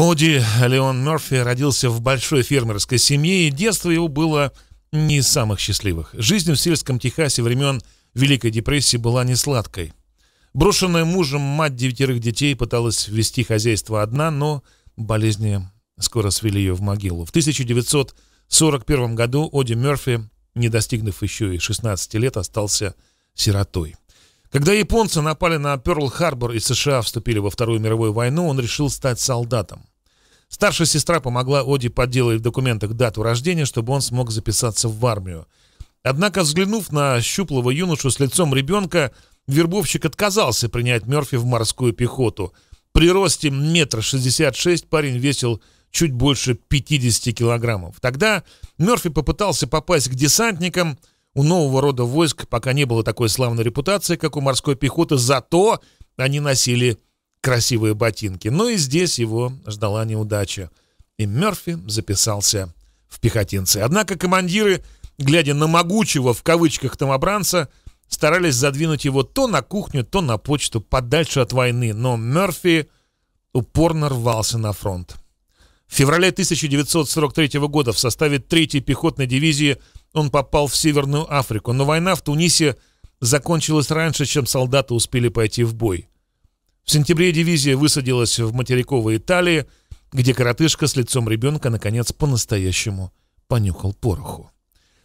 Оди Леон Мерфи родился в большой фермерской семье, и детство его было не из самых счастливых. Жизнь в сельском Техасе времен Великой депрессии была не сладкой. Брошенная мужем мать девятерых детей пыталась вести хозяйство одна, но болезни скоро свели ее в могилу. В 1941 году Оди Мерфи, не достигнув еще и 16 лет, остался сиротой. Когда японцы напали на Перл-Харбор и США вступили во Вторую мировую войну, он решил стать солдатом. Старшая сестра помогла Оди подделать в документах дату рождения, чтобы он смог записаться в армию. Однако, взглянув на щуплого юношу с лицом ребенка, вербовщик отказался принять Мерфи в морскую пехоту. При росте метра шестьдесят шесть парень весил чуть больше 50 килограммов. Тогда Мерфи попытался попасть к десантникам – у нового рода войск пока не было такой славной репутации, как у морской пехоты, зато они носили красивые ботинки. Но ну и здесь его ждала неудача. И Мерфи записался в пехотинцы. Однако командиры, глядя на могучего, в кавычках, томобранца, старались задвинуть его то на кухню, то на почту, подальше от войны. Но Мерфи упорно рвался на фронт. В феврале 1943 года в составе 3-й пехотной дивизии – он попал в Северную Африку, но война в Тунисе закончилась раньше, чем солдаты успели пойти в бой. В сентябре дивизия высадилась в материковой Италии, где коротышка с лицом ребенка наконец по-настоящему понюхал пороху.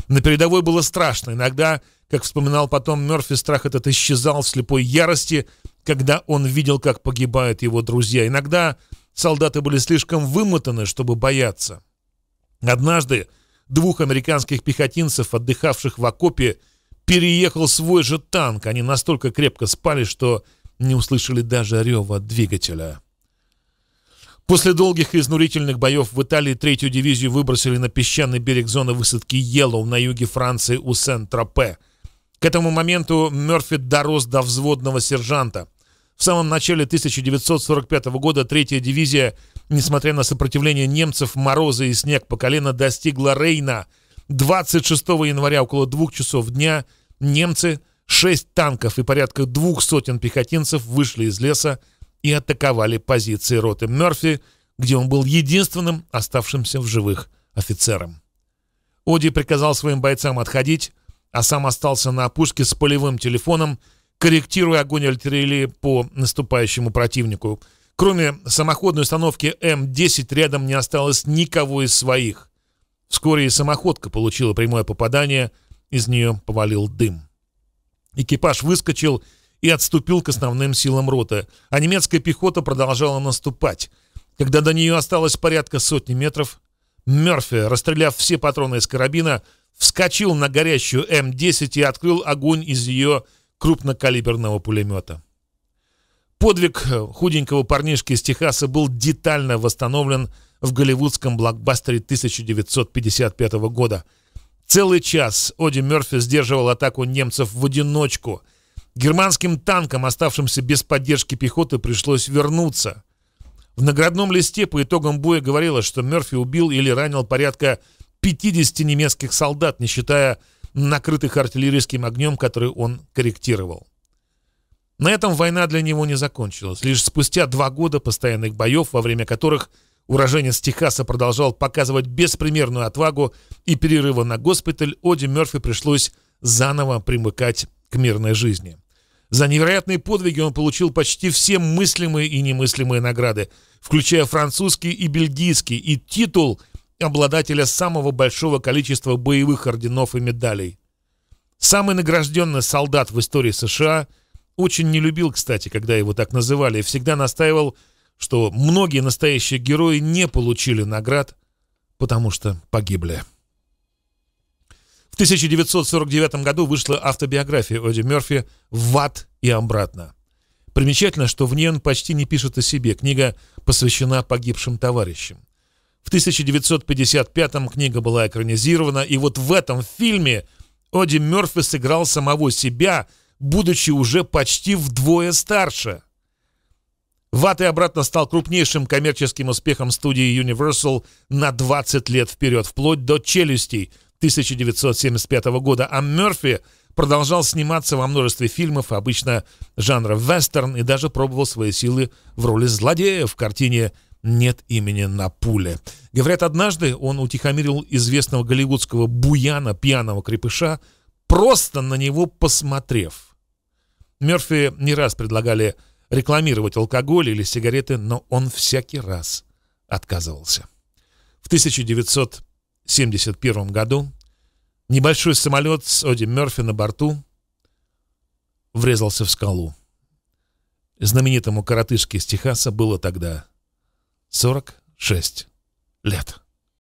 На передовой было страшно. Иногда, как вспоминал потом Мерфи, страх этот исчезал в слепой ярости, когда он видел, как погибают его друзья. Иногда солдаты были слишком вымотаны, чтобы бояться. Однажды двух американских пехотинцев, отдыхавших в окопе, переехал свой же танк. Они настолько крепко спали, что не услышали даже рева двигателя. После долгих и изнурительных боев в Италии третью дивизию выбросили на песчаный берег зоны высадки Йеллоу на юге Франции у Сен-Тропе. К этому моменту Мерфи дорос до взводного сержанта. В самом начале 1945 года третья дивизия, несмотря на сопротивление немцев, морозы и снег по колено, достигла Рейна. 26 января около двух часов дня немцы, шесть танков и порядка двух сотен пехотинцев вышли из леса и атаковали позиции роты Мерфи, где он был единственным оставшимся в живых офицером. Оди приказал своим бойцам отходить, а сам остался на опушке с полевым телефоном корректируя огонь артиллерии по наступающему противнику. Кроме самоходной установки М-10 рядом не осталось никого из своих. Вскоре и самоходка получила прямое попадание, из нее повалил дым. Экипаж выскочил и отступил к основным силам роты. а немецкая пехота продолжала наступать. Когда до нее осталось порядка сотни метров, Мерфи, расстреляв все патроны из карабина, вскочил на горящую М-10 и открыл огонь из ее крупнокалиберного пулемета. Подвиг э, худенького парнишки из Техаса был детально восстановлен в голливудском блокбастере 1955 года. Целый час Оди Мерфи сдерживал атаку немцев в одиночку. Германским танкам, оставшимся без поддержки пехоты, пришлось вернуться. В наградном листе по итогам боя говорилось, что Мерфи убил или ранил порядка 50 немецких солдат, не считая накрытых артиллерийским огнем, который он корректировал. На этом война для него не закончилась. Лишь спустя два года постоянных боев, во время которых уроженец Техаса продолжал показывать беспримерную отвагу и перерыва на госпиталь, Оди Мерфи пришлось заново примыкать к мирной жизни. За невероятные подвиги он получил почти все мыслимые и немыслимые награды, включая французский и бельгийский и титул – обладателя самого большого количества боевых орденов и медалей. Самый награжденный солдат в истории США очень не любил, кстати, когда его так называли, и всегда настаивал, что многие настоящие герои не получили наград, потому что погибли. В 1949 году вышла автобиография Оди Мерфи «В ад и обратно». Примечательно, что в ней он почти не пишет о себе. Книга посвящена погибшим товарищам. В 1955-м книга была экранизирована, и вот в этом фильме Оди Мерфи сыграл самого себя, будучи уже почти вдвое старше. «Ват и обратно» стал крупнейшим коммерческим успехом студии Universal на 20 лет вперед, вплоть до «Челюстей» 1975 года, а Мерфи продолжал сниматься во множестве фильмов, обычно жанра вестерн, и даже пробовал свои силы в роли злодея в картине нет имени на пуле. Говорят, однажды он утихомирил известного голливудского буяна, пьяного крепыша, просто на него посмотрев. Мерфи не раз предлагали рекламировать алкоголь или сигареты, но он всякий раз отказывался. В 1971 году небольшой самолет с Оди Мерфи на борту врезался в скалу. Знаменитому коротышке из Техаса было тогда 46 лет.